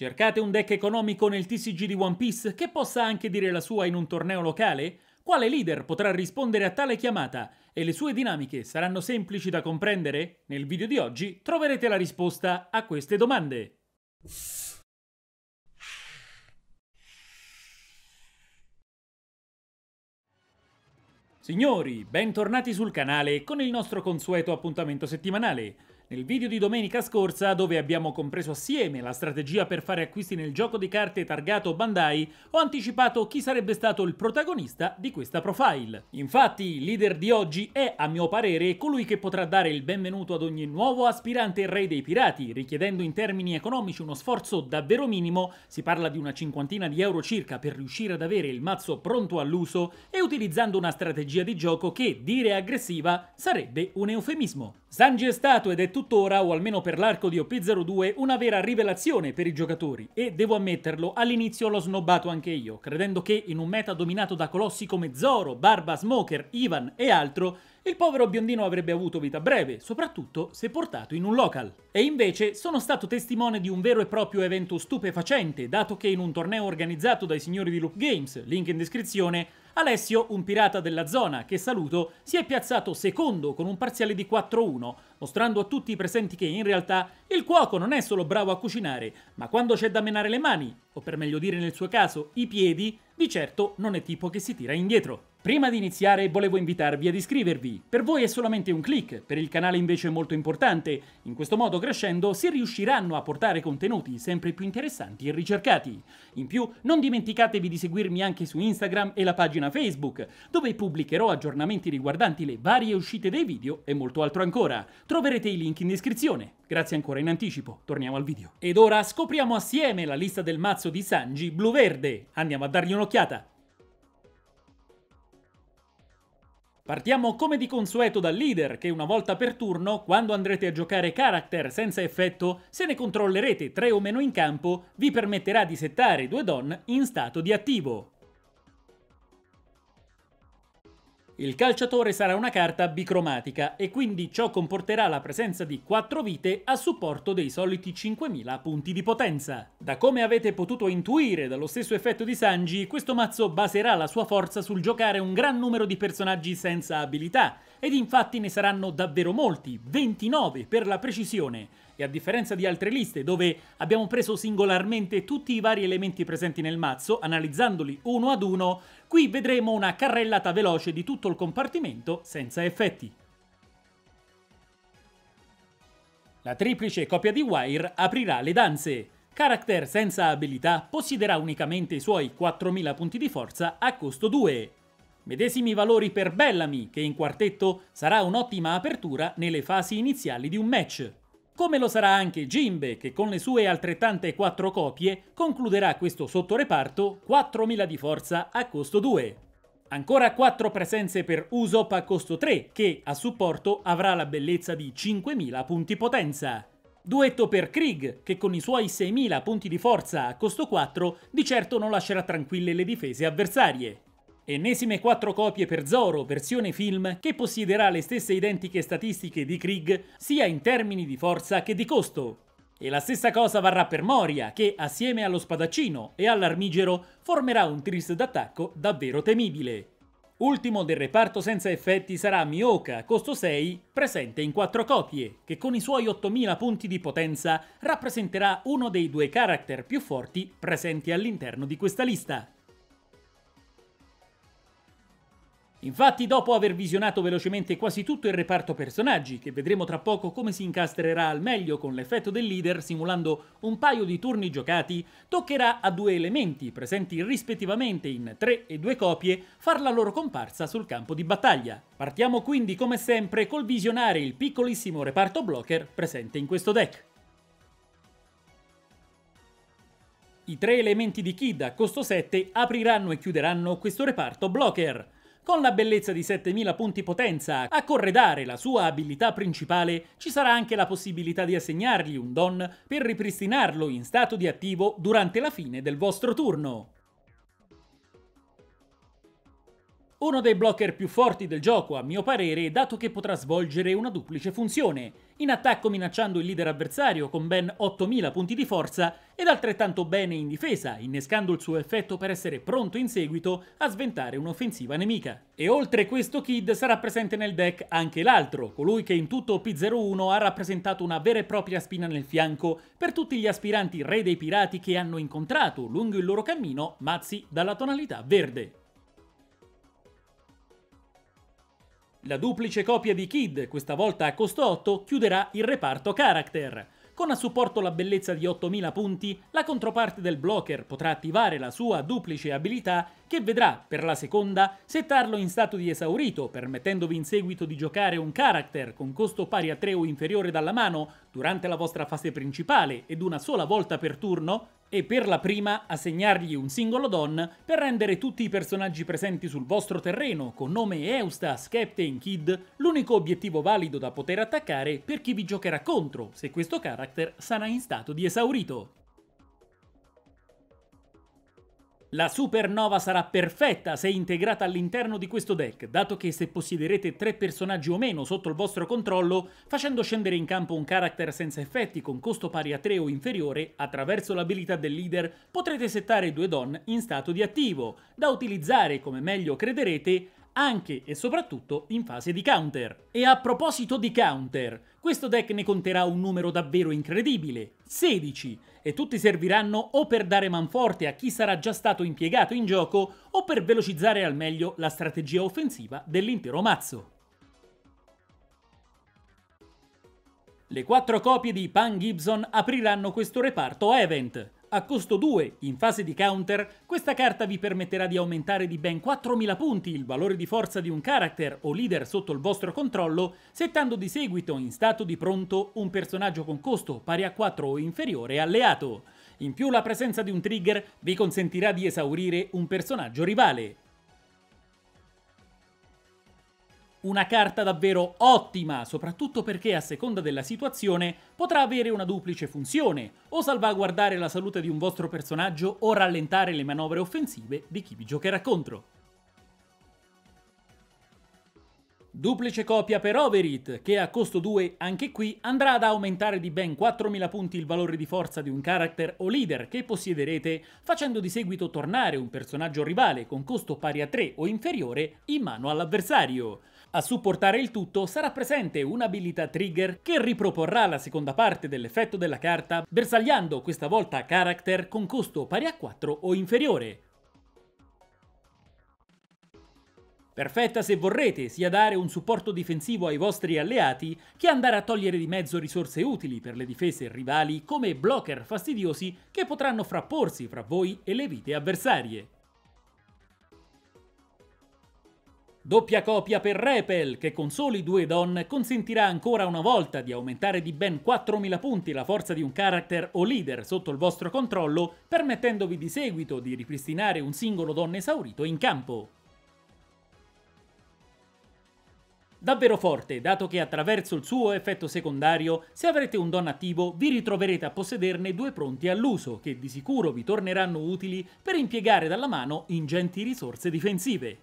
Cercate un deck economico nel TCG di One Piece che possa anche dire la sua in un torneo locale? Quale leader potrà rispondere a tale chiamata e le sue dinamiche saranno semplici da comprendere? Nel video di oggi troverete la risposta a queste domande. Signori, bentornati sul canale con il nostro consueto appuntamento settimanale. Nel video di domenica scorsa, dove abbiamo compreso assieme la strategia per fare acquisti nel gioco di carte targato Bandai, ho anticipato chi sarebbe stato il protagonista di questa profile. Infatti, il leader di oggi è, a mio parere, colui che potrà dare il benvenuto ad ogni nuovo aspirante re dei pirati, richiedendo in termini economici uno sforzo davvero minimo, si parla di una cinquantina di euro circa per riuscire ad avere il mazzo pronto all'uso, e utilizzando una strategia di gioco che, dire aggressiva, sarebbe un eufemismo. Sanji è stato ed è tutto tuttora, o almeno per l'arco di OP02, una vera rivelazione per i giocatori e, devo ammetterlo, all'inizio l'ho snobbato anche io, credendo che in un meta dominato da colossi come Zoro, Barba, Smoker, Ivan e altro, il povero biondino avrebbe avuto vita breve, soprattutto se portato in un local. E invece sono stato testimone di un vero e proprio evento stupefacente, dato che in un torneo organizzato dai signori di Loop Games, link in descrizione, Alessio, un pirata della zona che saluto, si è piazzato secondo con un parziale di 4-1, mostrando a tutti i presenti che in realtà il cuoco non è solo bravo a cucinare, ma quando c'è da menare le mani, o per meglio dire nel suo caso i piedi, di certo non è tipo che si tira indietro. Prima di iniziare volevo invitarvi ad iscrivervi, per voi è solamente un click, per il canale invece è molto importante, in questo modo crescendo si riusciranno a portare contenuti sempre più interessanti e ricercati. In più non dimenticatevi di seguirmi anche su Instagram e la pagina Facebook, dove pubblicherò aggiornamenti riguardanti le varie uscite dei video e molto altro ancora. Troverete i link in descrizione. Grazie ancora in anticipo, torniamo al video. Ed ora scopriamo assieme la lista del mazzo di Sanji blu-verde. Andiamo a dargli un'occhiata. Partiamo come di consueto dal leader che una volta per turno, quando andrete a giocare character senza effetto, se ne controllerete 3 o meno in campo, vi permetterà di settare due don in stato di attivo. Il calciatore sarà una carta bicromatica e quindi ciò comporterà la presenza di 4 vite a supporto dei soliti 5000 punti di potenza. Da come avete potuto intuire dallo stesso effetto di Sanji, questo mazzo baserà la sua forza sul giocare un gran numero di personaggi senza abilità, ed infatti ne saranno davvero molti, 29 per la precisione, e a differenza di altre liste dove abbiamo preso singolarmente tutti i vari elementi presenti nel mazzo, analizzandoli uno ad uno, Qui vedremo una carrellata veloce di tutto il compartimento senza effetti. La triplice copia di Wire aprirà le danze. Character senza abilità possiederà unicamente i suoi 4000 punti di forza a costo 2. Medesimi valori per Bellamy, che in quartetto sarà un'ottima apertura nelle fasi iniziali di un match. Come lo sarà anche Jimbe, che con le sue altrettante 4 copie concluderà questo sottoreparto 4.000 di forza a costo 2. Ancora 4 presenze per Usopp a costo 3, che a supporto avrà la bellezza di 5.000 punti potenza. Duetto per Krieg, che con i suoi 6.000 punti di forza a costo 4 di certo non lascerà tranquille le difese avversarie. Ennesime 4 copie per Zoro, versione film, che possiederà le stesse identiche statistiche di Krieg sia in termini di forza che di costo. E la stessa cosa varrà per Moria, che assieme allo spadaccino e all'armigero formerà un tris d'attacco davvero temibile. Ultimo del reparto senza effetti sarà Mioka, costo 6, presente in 4 copie, che con i suoi 8000 punti di potenza rappresenterà uno dei due character più forti presenti all'interno di questa lista. Infatti, dopo aver visionato velocemente quasi tutto il reparto personaggi, che vedremo tra poco come si incastrerà al meglio con l'effetto del leader simulando un paio di turni giocati, toccherà a due elementi, presenti rispettivamente in tre e due copie, far la loro comparsa sul campo di battaglia. Partiamo quindi come sempre col visionare il piccolissimo reparto blocker presente in questo deck. I tre elementi di Kid a costo 7 apriranno e chiuderanno questo reparto blocker, con la bellezza di 7000 punti potenza a corredare la sua abilità principale, ci sarà anche la possibilità di assegnargli un don per ripristinarlo in stato di attivo durante la fine del vostro turno. Uno dei blocker più forti del gioco, a mio parere, dato che potrà svolgere una duplice funzione, in attacco minacciando il leader avversario con ben 8.000 punti di forza ed altrettanto bene in difesa, innescando il suo effetto per essere pronto in seguito a sventare un'offensiva nemica. E oltre questo Kid sarà presente nel deck anche l'altro, colui che in tutto P01 ha rappresentato una vera e propria spina nel fianco per tutti gli aspiranti re dei pirati che hanno incontrato lungo il loro cammino mazzi dalla tonalità verde. La duplice copia di Kid, questa volta a costo 8, chiuderà il reparto character. Con a supporto la bellezza di 8000 punti, la controparte del blocker potrà attivare la sua duplice abilità che vedrà, per la seconda, settarlo in stato di esaurito, permettendovi in seguito di giocare un character con costo pari a 3 o inferiore dalla mano durante la vostra fase principale ed una sola volta per turno, e per la prima assegnargli un singolo don per rendere tutti i personaggi presenti sul vostro terreno con nome Eustas, Captain Kid l'unico obiettivo valido da poter attaccare per chi vi giocherà contro se questo character sarà in stato di esaurito. La supernova sarà perfetta se integrata all'interno di questo deck, dato che se possiederete tre personaggi o meno sotto il vostro controllo, facendo scendere in campo un character senza effetti con costo pari a 3 o inferiore, attraverso l'abilità del leader potrete settare due don in stato di attivo, da utilizzare, come meglio crederete, anche e soprattutto in fase di counter. E a proposito di counter, questo deck ne conterà un numero davvero incredibile, 16, e tutti serviranno o per dare manforte a chi sarà già stato impiegato in gioco o per velocizzare al meglio la strategia offensiva dell'intero mazzo. Le quattro copie di Pan Gibson apriranno questo reparto event, a costo 2, in fase di counter, questa carta vi permetterà di aumentare di ben 4000 punti il valore di forza di un character o leader sotto il vostro controllo, settando di seguito in stato di pronto un personaggio con costo pari a 4 o inferiore alleato. In più la presenza di un trigger vi consentirà di esaurire un personaggio rivale. Una carta davvero ottima, soprattutto perché a seconda della situazione potrà avere una duplice funzione, o salvaguardare la salute di un vostro personaggio o rallentare le manovre offensive di chi vi giocherà contro. Duplice copia per Overit, che a costo 2 anche qui andrà ad aumentare di ben 4000 punti il valore di forza di un character o leader che possiederete, facendo di seguito tornare un personaggio rivale con costo pari a 3 o inferiore in mano all'avversario. A supportare il tutto sarà presente un'abilità trigger che riproporrà la seconda parte dell'effetto della carta bersagliando questa volta character con costo pari a 4 o inferiore. Perfetta se vorrete sia dare un supporto difensivo ai vostri alleati che andare a togliere di mezzo risorse utili per le difese rivali come blocker fastidiosi che potranno frapporsi fra voi e le vite avversarie. Doppia copia per Repel, che con soli due don consentirà ancora una volta di aumentare di ben 4.000 punti la forza di un character o leader sotto il vostro controllo, permettendovi di seguito di ripristinare un singolo don esaurito in campo. Davvero forte, dato che attraverso il suo effetto secondario, se avrete un don attivo, vi ritroverete a possederne due pronti all'uso, che di sicuro vi torneranno utili per impiegare dalla mano ingenti risorse difensive.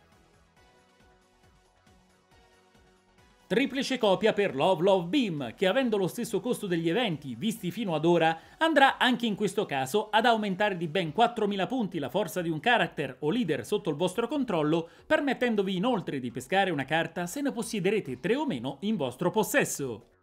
Triplice copia per Love Love Beam, che avendo lo stesso costo degli eventi visti fino ad ora, andrà anche in questo caso ad aumentare di ben 4000 punti la forza di un character o leader sotto il vostro controllo, permettendovi inoltre di pescare una carta se ne possiederete 3 o meno in vostro possesso.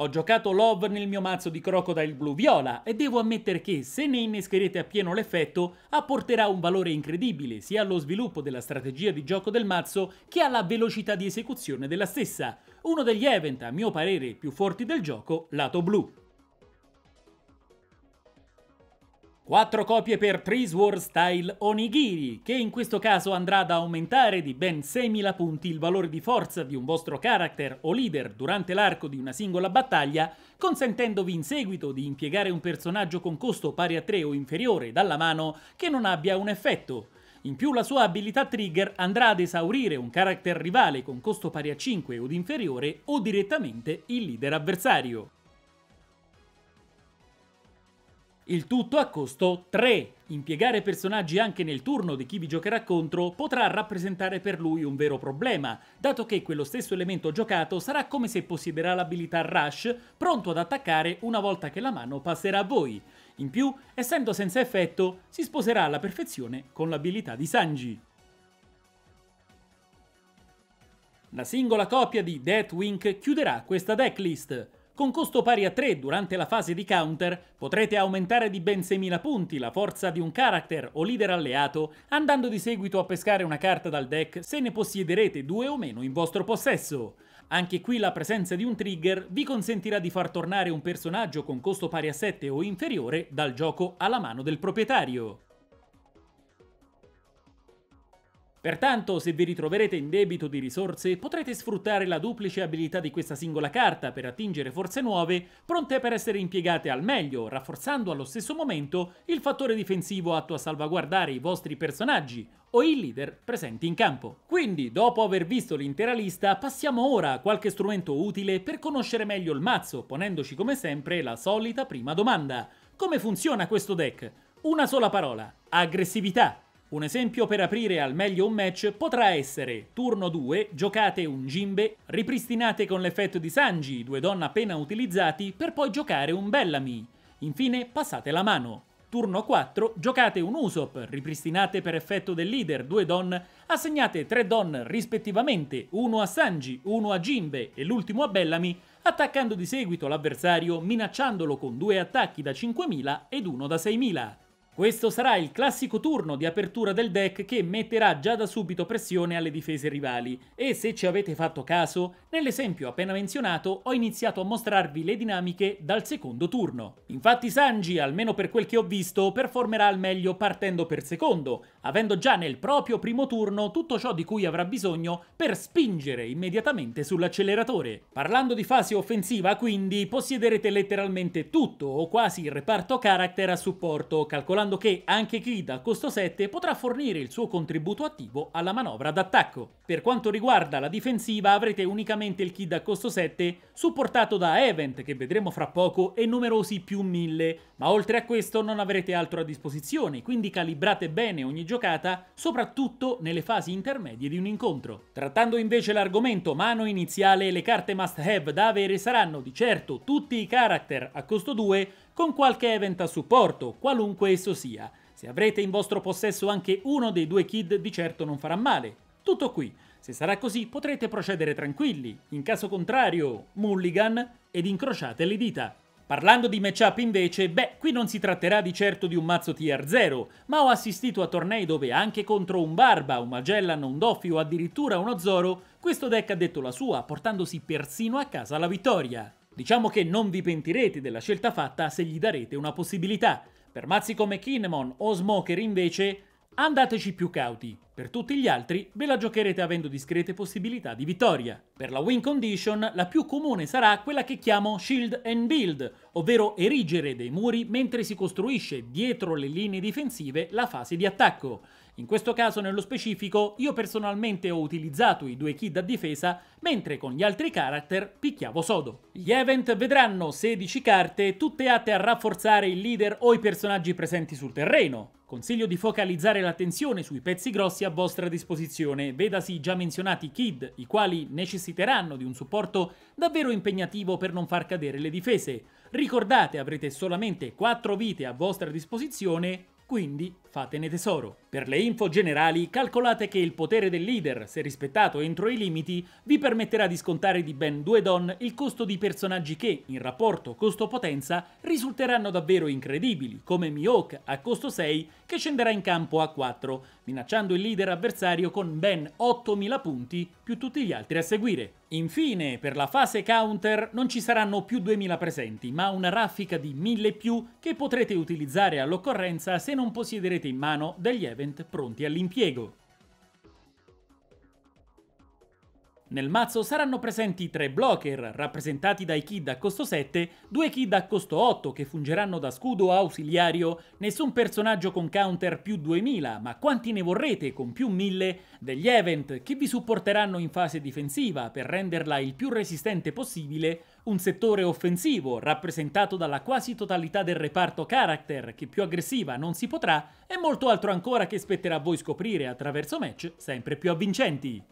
Ho giocato Love nel mio mazzo di Crocodile Blu-Viola e devo ammettere che, se ne innescherete appieno l'effetto, apporterà un valore incredibile sia allo sviluppo della strategia di gioco del mazzo che alla velocità di esecuzione della stessa, uno degli event, a mio parere, più forti del gioco, lato blu. 4 copie per Trees War Style Onigiri, che in questo caso andrà ad aumentare di ben 6.000 punti il valore di forza di un vostro character o leader durante l'arco di una singola battaglia, consentendovi in seguito di impiegare un personaggio con costo pari a 3 o inferiore dalla mano che non abbia un effetto. In più la sua abilità trigger andrà ad esaurire un character rivale con costo pari a 5 o inferiore o direttamente il leader avversario. Il tutto a costo 3. Impiegare personaggi anche nel turno di chi vi giocherà contro potrà rappresentare per lui un vero problema, dato che quello stesso elemento giocato sarà come se possiederà l'abilità Rush, pronto ad attaccare una volta che la mano passerà a voi. In più, essendo senza effetto, si sposerà alla perfezione con l'abilità di Sanji. La singola copia di Deathwing chiuderà questa decklist. Con costo pari a 3 durante la fase di counter, potrete aumentare di ben 6.000 punti la forza di un character o leader alleato, andando di seguito a pescare una carta dal deck se ne possiederete due o meno in vostro possesso. Anche qui la presenza di un trigger vi consentirà di far tornare un personaggio con costo pari a 7 o inferiore dal gioco alla mano del proprietario. Pertanto, se vi ritroverete in debito di risorse, potrete sfruttare la duplice abilità di questa singola carta per attingere forze nuove, pronte per essere impiegate al meglio, rafforzando allo stesso momento il fattore difensivo atto a salvaguardare i vostri personaggi o i leader presenti in campo. Quindi, dopo aver visto l'intera lista, passiamo ora a qualche strumento utile per conoscere meglio il mazzo, ponendoci come sempre la solita prima domanda. Come funziona questo deck? Una sola parola, aggressività. Un esempio per aprire al meglio un match potrà essere turno 2, giocate un Jimbe, ripristinate con l'effetto di Sanji, due donne appena utilizzati, per poi giocare un Bellamy. Infine passate la mano. Turno 4, giocate un Usopp, ripristinate per effetto del leader due donne, assegnate tre donne rispettivamente, uno a Sanji, uno a Jimbe e l'ultimo a Bellamy, attaccando di seguito l'avversario minacciandolo con due attacchi da 5000 ed uno da 6000. Questo sarà il classico turno di apertura del deck che metterà già da subito pressione alle difese rivali e se ci avete fatto caso, nell'esempio appena menzionato ho iniziato a mostrarvi le dinamiche dal secondo turno. Infatti Sanji, almeno per quel che ho visto, performerà al meglio partendo per secondo, avendo già nel proprio primo turno tutto ciò di cui avrà bisogno per spingere immediatamente sull'acceleratore. Parlando di fase offensiva, quindi, possiederete letteralmente tutto o quasi il reparto character a supporto, calcolando che anche chi dal costo 7 potrà fornire il suo contributo attivo alla manovra d'attacco. Per quanto riguarda la difensiva, avrete unicamente il kid a costo 7, supportato da event che vedremo fra poco e numerosi più 1000, ma oltre a questo non avrete altro a disposizione, quindi calibrate bene ogni giocatore giocata soprattutto nelle fasi intermedie di un incontro. Trattando invece l'argomento mano iniziale, le carte must have da avere saranno di certo tutti i character a costo 2 con qualche event a supporto, qualunque esso sia. Se avrete in vostro possesso anche uno dei due kid di certo non farà male. Tutto qui. Se sarà così potrete procedere tranquilli, in caso contrario, mulligan ed incrociate le dita. Parlando di matchup invece, beh, qui non si tratterà di certo di un mazzo tier 0, ma ho assistito a tornei dove anche contro un Barba, un Magellan, un Doffy o addirittura uno Zoro, questo deck ha detto la sua, portandosi persino a casa la vittoria. Diciamo che non vi pentirete della scelta fatta se gli darete una possibilità. Per mazzi come Kinemon o Smoker invece Andateci più cauti. Per tutti gli altri ve la giocherete avendo discrete possibilità di vittoria. Per la win condition la più comune sarà quella che chiamo shield and build, ovvero erigere dei muri mentre si costruisce dietro le linee difensive la fase di attacco. In questo caso nello specifico io personalmente ho utilizzato i due kid a difesa, mentre con gli altri character picchiavo sodo. Gli event vedranno 16 carte, tutte atte a rafforzare il leader o i personaggi presenti sul terreno. Consiglio di focalizzare l'attenzione sui pezzi grossi a vostra disposizione, vedasi i già menzionati kid, i quali necessiteranno di un supporto davvero impegnativo per non far cadere le difese. Ricordate avrete solamente 4 vite a vostra disposizione, quindi Fatene tesoro. Per le info generali, calcolate che il potere del leader, se rispettato entro i limiti, vi permetterà di scontare di ben due don il costo di personaggi che, in rapporto costo-potenza, risulteranno davvero incredibili, come Mihawk a costo 6, che scenderà in campo a 4, minacciando il leader avversario con ben 8000 punti più tutti gli altri a seguire. Infine, per la fase counter non ci saranno più 2000 presenti, ma una raffica di 1000 più che potrete utilizzare all'occorrenza se non possiederete avrete in mano degli event pronti all'impiego. Nel mazzo saranno presenti tre blocker, rappresentati dai kid a costo 7, due kid a costo 8 che fungeranno da scudo ausiliario, nessun personaggio con counter più 2000, ma quanti ne vorrete con più 1000, degli event che vi supporteranno in fase difensiva per renderla il più resistente possibile, un settore offensivo rappresentato dalla quasi totalità del reparto character che più aggressiva non si potrà e molto altro ancora che spetterà a voi scoprire attraverso match sempre più avvincenti.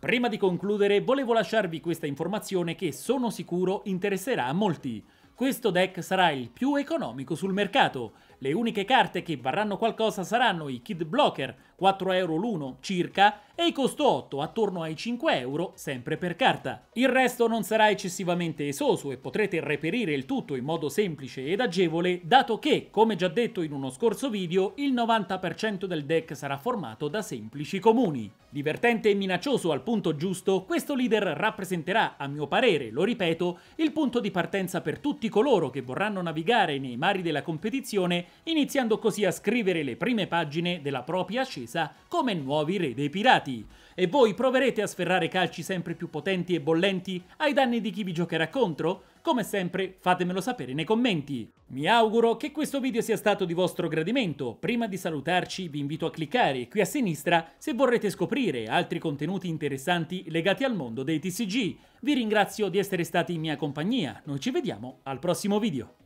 Prima di concludere volevo lasciarvi questa informazione che sono sicuro interesserà a molti. Questo deck sarà il più economico sul mercato. Le uniche carte che varranno qualcosa saranno i Kid Blocker, 4 euro l'uno circa, e i costò 8 attorno ai 5 euro sempre per carta. Il resto non sarà eccessivamente esoso e potrete reperire il tutto in modo semplice ed agevole dato che, come già detto in uno scorso video, il 90% del deck sarà formato da semplici comuni. Divertente e minaccioso al punto giusto, questo leader rappresenterà, a mio parere, lo ripeto, il punto di partenza per tutti coloro che vorranno navigare nei mari della competizione, iniziando così a scrivere le prime pagine della propria ascesa come nuovi re dei pirati sfigati e voi proverete a sferrare calci sempre più potenti e bollenti ai danni di chi vi giocherà contro? Come sempre fatemelo sapere nei commenti. Mi auguro che questo video sia stato di vostro gradimento. Prima di salutarci vi invito a cliccare qui a sinistra se vorrete scoprire altri contenuti interessanti legati al mondo dei TCG. Vi ringrazio di essere stati in mia compagnia, noi ci vediamo al prossimo video.